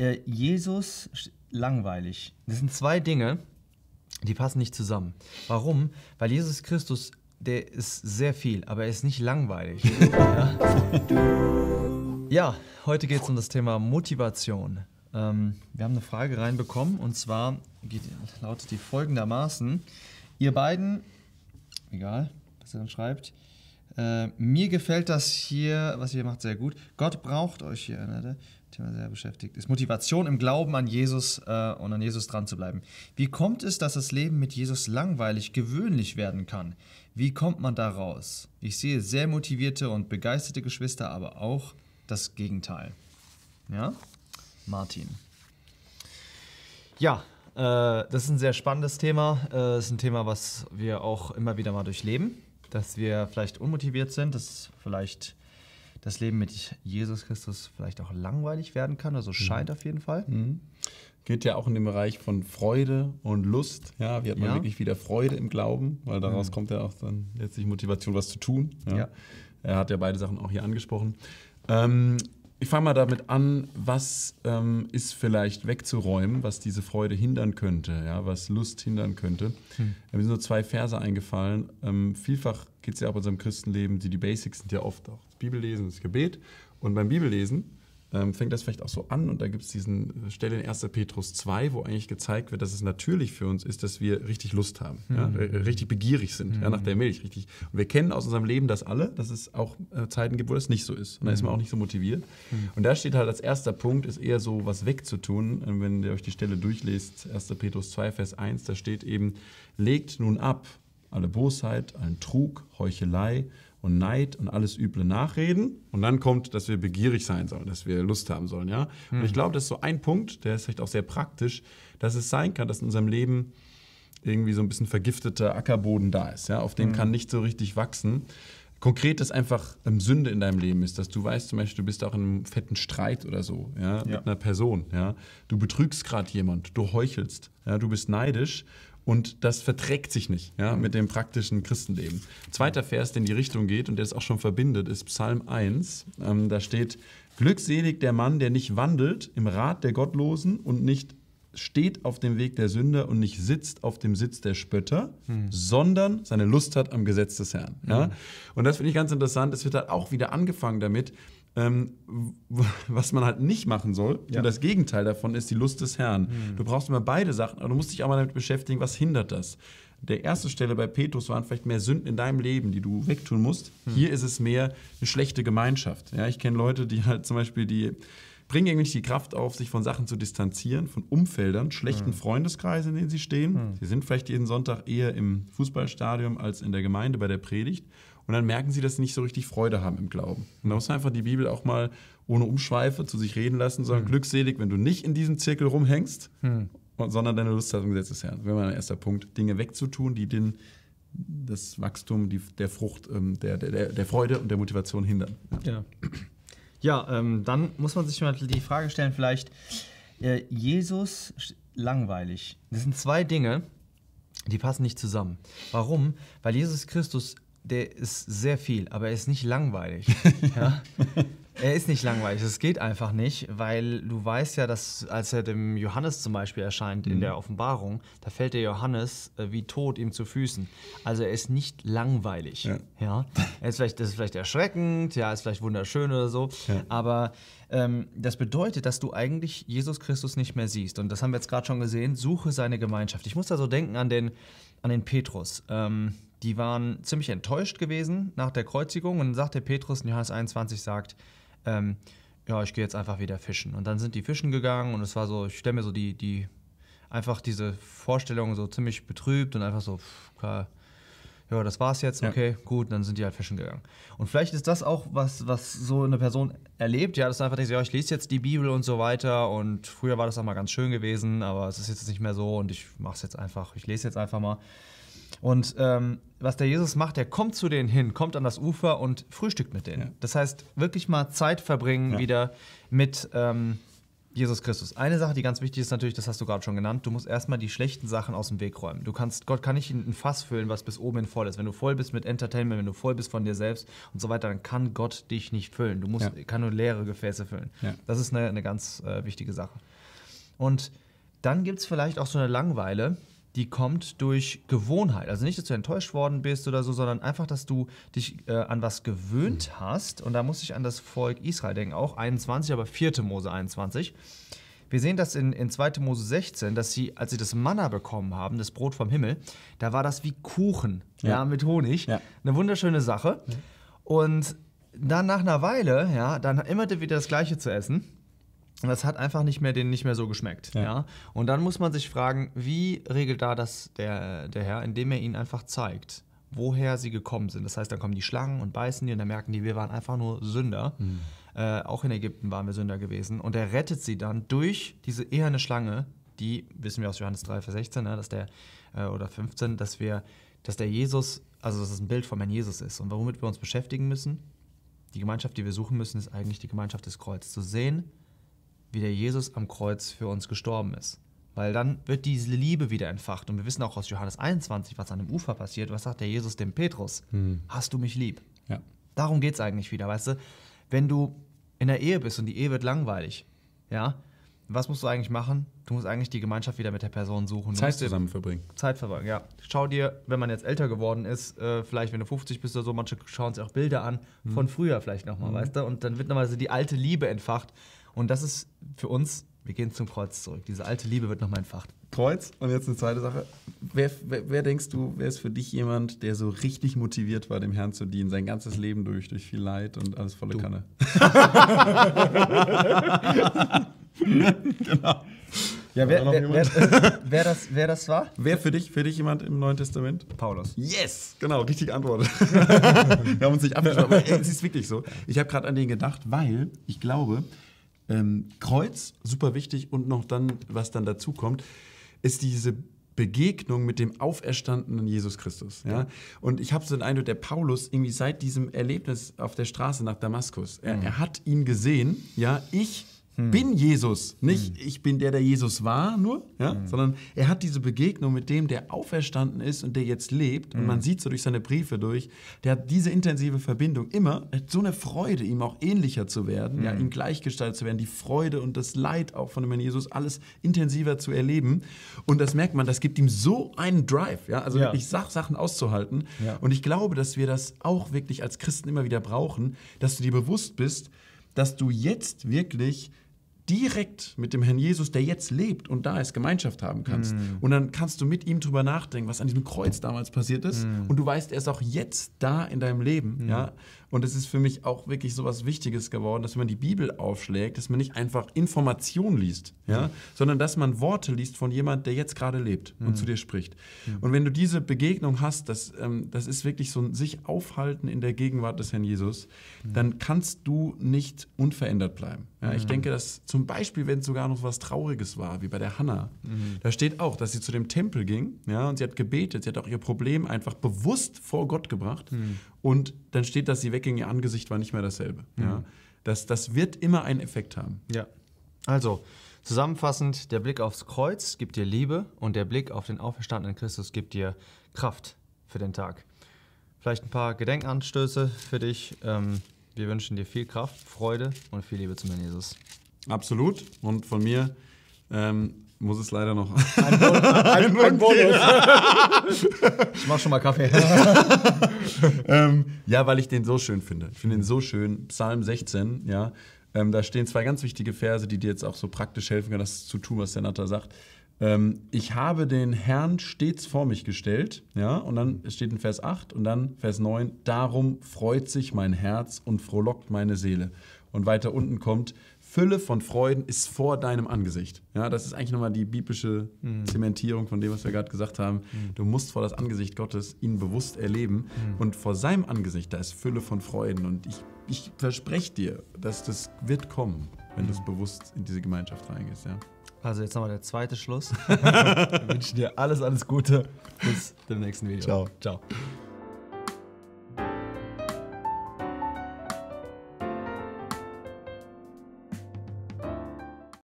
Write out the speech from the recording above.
Äh, Jesus langweilig. Das sind zwei Dinge, die passen nicht zusammen. Warum? Weil Jesus Christus, der ist sehr viel, aber er ist nicht langweilig. ja. ja, heute geht es um das Thema Motivation. Ähm, wir haben eine Frage reinbekommen und zwar geht, lautet die folgendermaßen. Ihr beiden, egal, was ihr dann schreibt, äh, mir gefällt das hier, was ihr macht, sehr gut. Gott braucht euch hier. Ne? Thema sehr beschäftigt ist. Motivation im Glauben an Jesus äh, und an Jesus dran zu bleiben. Wie kommt es, dass das Leben mit Jesus langweilig, gewöhnlich werden kann? Wie kommt man da raus? Ich sehe sehr motivierte und begeisterte Geschwister, aber auch das Gegenteil. Ja? Martin. Ja, äh, das ist ein sehr spannendes Thema. Äh, das ist ein Thema, was wir auch immer wieder mal durchleben dass wir vielleicht unmotiviert sind, dass vielleicht das Leben mit Jesus Christus vielleicht auch langweilig werden kann, also scheint mhm. auf jeden Fall. Mhm. Geht ja auch in den Bereich von Freude und Lust. Ja, wie hat man ja. wirklich wieder Freude im Glauben, weil mhm. daraus mhm. kommt ja auch dann letztlich Motivation, was zu tun. Ja. ja. Er hat ja beide Sachen auch hier angesprochen. Ähm, ich fange mal damit an, was ähm, ist vielleicht wegzuräumen, was diese Freude hindern könnte, ja, was Lust hindern könnte. Hm. Mir sind nur zwei Verse eingefallen. Ähm, vielfach geht es ja auch in unserem Christenleben, die, die Basics sind ja oft auch das Bibellesen, das Gebet. Und beim Bibellesen ähm, fängt das vielleicht auch so an. Und da gibt es diesen äh, Stelle in 1. Petrus 2, wo eigentlich gezeigt wird, dass es natürlich für uns ist, dass wir richtig Lust haben, mhm. ja, hm. äh, äh, richtig begierig sind mhm. ja, nach hm. der Milch. Richtig. Und wir kennen aus unserem Leben das alle, dass es auch äh, Zeiten gibt, wo das nicht so ist. Und da mhm. ist man hm. auch nicht so motiviert. Und da steht halt als erster Punkt, ist eher so was wegzutun. Und ähm, wenn ihr euch die Stelle durchlest, 1. Petrus 2, Vers 1, da steht eben, legt nun ab alle Bosheit, allen Trug, Heuchelei und Neid und alles Üble nachreden. Und dann kommt, dass wir begierig sein sollen, dass wir Lust haben sollen. Ja? Mhm. Und ich hm. glaube, das ist so ein Punkt, der ist vielleicht auch sehr praktisch, dass es sein kann, dass in unserem Leben irgendwie so ein bisschen vergifteter Ackerboden da ist. Ja? Auf dem mhm. kann nicht so richtig wachsen. Konkret ist einfach ähm, Sünde in deinem Leben ist, dass du weißt zum Beispiel, du bist auch in einem fetten Streit oder so ja, ja. mit einer Person. Ja? Du betrügst gerade jemand, du heuchelst, ja? du bist neidisch und das verträgt sich nicht ja, mit dem praktischen Christenleben. Zweiter Vers, der in die Richtung geht und der es auch schon verbindet, ist Psalm 1. Ähm, da steht, Glückselig der Mann, der nicht wandelt im Rat der Gottlosen und nicht steht auf dem Weg der Sünder und nicht sitzt auf dem Sitz der Spötter, hm. sondern seine Lust hat am Gesetz des Herrn. Ja? Hm. Und das finde ich ganz interessant. Es wird halt auch wieder angefangen damit, ähm, was man halt nicht machen soll. Ja. Und das Gegenteil davon ist die Lust des Herrn. Mhm. Du brauchst immer beide Sachen, aber du musst dich auch mal damit beschäftigen, was hindert das. Der erste Stelle bei Petrus waren vielleicht mehr Sünden in deinem Leben, die du wegtun musst. Mhm. Hier ist es mehr eine schlechte Gemeinschaft. Ja, ich kenne Leute, die halt zum Beispiel die bringen irgendwie nicht die Kraft auf, sich von Sachen zu distanzieren, von Umfeldern, schlechten mhm. Freundeskreisen, in denen sie stehen. Hm. Sie sind vielleicht jeden Sonntag eher im Fußballstadion als in der Gemeinde bei der Predigt und dann merken sie, dass sie nicht so richtig Freude haben im Glauben. Und da muss man einfach die Bibel auch mal ohne Umschweife zu sich reden lassen, sondern mhm. glückselig, wenn du nicht in diesem Zirkel rumhängst, mhm. sondern deine Lust hast im Gesetz des Herrn. Das wäre mein erster Punkt, Dinge wegzutun, die den, das Wachstum die, der Frucht, ähm, der, der, der Freude und der Motivation hindern. Ja, ja. ja ähm, dann muss man sich mal die Frage stellen, vielleicht äh, Jesus langweilig. Das sind zwei Dinge, die passen nicht zusammen. Warum? Weil Jesus Christus der ist sehr viel, aber er ist nicht langweilig. ja? Er ist nicht langweilig, es geht einfach nicht, weil du weißt ja, dass als er dem Johannes zum Beispiel erscheint in mhm. der Offenbarung, da fällt der Johannes äh, wie tot ihm zu Füßen. Also er ist nicht langweilig. Ja. ja? Er ist vielleicht, das ist vielleicht erschreckend, ja, ist vielleicht wunderschön oder so, ja. aber ähm, das bedeutet, dass du eigentlich Jesus Christus nicht mehr siehst. Und das haben wir jetzt gerade schon gesehen, suche seine Gemeinschaft. Ich muss da so denken an den, an den Petrus. Ähm, die waren ziemlich enttäuscht gewesen nach der Kreuzigung. Und dann sagt der Petrus in Johannes 21, sagt, ähm, ja, ich gehe jetzt einfach wieder fischen. Und dann sind die fischen gegangen und es war so, ich stelle mir so die, die, einfach diese Vorstellung so ziemlich betrübt und einfach so, pff, ja, das war's jetzt, okay, ja. gut, dann sind die halt fischen gegangen. Und vielleicht ist das auch was, was so eine Person erlebt, ja, dass du einfach denkst, ja, ich lese jetzt die Bibel und so weiter und früher war das auch mal ganz schön gewesen, aber es ist jetzt nicht mehr so und ich mach's jetzt einfach, ich lese jetzt einfach mal. Und ähm, was der Jesus macht, der kommt zu denen hin, kommt an das Ufer und frühstückt mit denen. Ja. Das heißt, wirklich mal Zeit verbringen ja. wieder mit ähm, Jesus Christus. Eine Sache, die ganz wichtig ist natürlich, das hast du gerade schon genannt, du musst erstmal die schlechten Sachen aus dem Weg räumen. Du kannst, Gott kann nicht ein Fass füllen, was bis oben hin voll ist. Wenn du voll bist mit Entertainment, wenn du voll bist von dir selbst und so weiter, dann kann Gott dich nicht füllen. Du musst, ja. kann nur leere Gefäße füllen. Das ist eine, eine ganz äh, wichtige Sache. Und dann gibt es vielleicht auch so eine Langweile, die kommt durch Gewohnheit. Also nicht, dass du enttäuscht worden bist oder so, sondern einfach, dass du dich äh, an was gewöhnt hm. hast. Und da muss ich an das Volk Israel denken, auch 21, aber 4. Mose 21. Wir sehen das in, in 2. Mose 16, dass sie, als sie das Manna bekommen haben, das Brot vom Himmel, da war das wie Kuchen ja. ja mit Honig. Ja. Eine wunderschöne Sache. Ja. Und dann nach einer Weile, ja, dann immer wieder das Gleiche zu essen und das hat einfach nicht mehr den nicht mehr so geschmeckt. Ja. ja. Und dann muss man sich fragen, wie regelt da das der, der Herr, indem er ihnen einfach zeigt, woher sie gekommen sind. Das heißt, dann kommen die Schlangen und beißen die und dann merken die, wir waren einfach nur Sünder. Mhm. Äh, auch in Ägypten waren wir Sünder gewesen. Und er rettet sie dann durch diese eherne Schlange, die wissen wir aus Johannes 3, Vers 16, ne, dass der, äh, oder 15, dass wir, dass der Jesus, also dass es ein Bild vom Herrn Jesus ist. Und womit wir uns beschäftigen müssen, die Gemeinschaft, die wir suchen müssen, ist eigentlich die Gemeinschaft des Kreuzes. Zu sehen, wie der Jesus am Kreuz für uns gestorben ist. Weil dann wird diese Liebe wieder entfacht. Und wir wissen auch aus Johannes 21, was an dem Ufer passiert. Was sagt der Jesus dem Petrus? Hm. Hast du mich lieb? Ja. Darum geht es eigentlich wieder, weißt du? Wenn du in der Ehe bist und die Ehe wird langweilig, ja, was musst du eigentlich machen? Du musst eigentlich die Gemeinschaft wieder mit der Person suchen. Zeit zusammen verbringen. Zeit verbringen, ja. Schau dir, wenn man jetzt älter geworden ist, äh, vielleicht wenn du 50 bist oder so, manche schauen sich auch Bilder an mhm. von hm. früher vielleicht nochmal, mhm. weißt du? Und dann wird nochmal so die alte Liebe entfacht. Und das ist für uns, wir gehen zum Kreuz zurück. Diese alte Liebe wird nochmal entfacht. Kreuz und jetzt eine zweite Sache. Wer, wer, wer denkst du, wer ist für dich jemand, der so richtig motiviert war, dem Herrn zu dienen, sein ganzes Leben durch, durch viel Leid und alles volle du. Kanne? genau. Ja, wer, wer, wer, äh, wer, das, wer das war? Wer für dich, für dich jemand im Neuen Testament? Paulus. Yes! Genau, richtig Antwort. Wir haben uns nicht abgesprochen. es ist wirklich so. Ich habe gerade an den gedacht, weil ich glaube, ähm, Kreuz, super wichtig. Und noch dann, was dann dazu kommt, ist diese Begegnung mit dem auferstandenen Jesus Christus. Ja? Und ich habe so den Eindruck, der Paulus irgendwie seit diesem Erlebnis auf der Straße nach Damaskus, er, mhm. er hat ihn gesehen, ja, ich hm. bin Jesus. Nicht hm. ich bin der, der Jesus war nur, ja? Hm. sondern er hat diese Begegnung mit dem, der auferstanden ist und der jetzt lebt. Und hm. man sieht so durch seine Briefe durch, der hat diese intensive Verbindung immer, er hat so eine Freude, ihm auch ähnlicher zu werden, ja, hm. ihm gleichgestaltet zu werden, die Freude und das Leid auch von dem Herrn Jesus alles intensiver zu erleben. Und das merkt man, das gibt ihm so einen Drive, ja? also ja. wirklich Sach Sachen auszuhalten. Ja. Und ich glaube, dass wir das auch wirklich als Christen immer wieder brauchen, dass du dir bewusst bist, dass du jetzt wirklich direkt mit dem Herrn Jesus, der jetzt lebt und da ist, Gemeinschaft haben kannst. Mm. Und dann kannst du mit ihm drüber nachdenken, was an diesem Kreuz damals passiert ist. Mm. Und du weißt, er ist auch jetzt da in deinem Leben. Mm. Ja? Und es ist für mich auch wirklich so was Wichtiges geworden, dass wenn man die Bibel aufschlägt, dass man nicht einfach Informationen liest, ja? Mm. sondern dass man Worte liest von jemand, der jetzt gerade lebt und mm. zu dir spricht. Mm. Und wenn du diese Begegnung hast, das, ähm, das ist wirklich so ein sich aufhalten in der Gegenwart des Herrn Jesus, dann kannst du nicht unverändert bleiben. Ja? Ich denke, dass zum zum Beispiel, wenn es sogar noch was Trauriges war, wie bei der Hanna. Mhm. Da steht auch, dass sie zu dem Tempel ging ja, und sie hat gebetet. Sie hat auch ihr Problem einfach bewusst vor Gott gebracht. Mhm. Und dann steht, dass sie wegging, ihr Angesicht war nicht mehr dasselbe. Mhm. Ja. Das, das wird immer einen Effekt haben. Ja. Also, zusammenfassend, der Blick aufs Kreuz gibt dir Liebe und der Blick auf den auferstandenen Christus gibt dir Kraft für den Tag. Vielleicht ein paar Gedenkanstöße für dich. Ähm, wir wünschen dir viel Kraft, Freude und viel Liebe zum Herrn Jesus. Absolut. Und von mir ähm, muss es leider noch ein, Bonus. ein, ein Bonus. ich mach schon mal Kaffee. ähm, ja, weil ich den so schön finde. Ich finde den so schön. Psalm 16, ja. Ähm, da stehen zwei ganz wichtige Verse, die dir jetzt auch so praktisch helfen können, das zu tun, was der Natter sagt. Ähm, ich habe den Herrn stets vor mich gestellt, ja, und dann steht in Vers 8 und dann Vers 9, darum freut sich mein Herz und frohlockt meine Seele. Und weiter unten kommt, Fülle von Freuden ist vor deinem Angesicht. Ja, das ist eigentlich nochmal die biblische mhm. Zementierung von dem, was wir gerade gesagt haben. Mhm. Du musst vor das Angesicht Gottes ihn bewusst erleben. Mhm. Und vor seinem Angesicht, da ist Fülle von Freuden. Und ich, ich verspreche dir, dass das wird kommen, wenn du es mhm. bewusst in diese Gemeinschaft reingehst. Ja. Also jetzt nochmal der zweite Schluss. ich wünsche dir alles, alles Gute. Bis dem nächsten Video. Ciao. Ciao.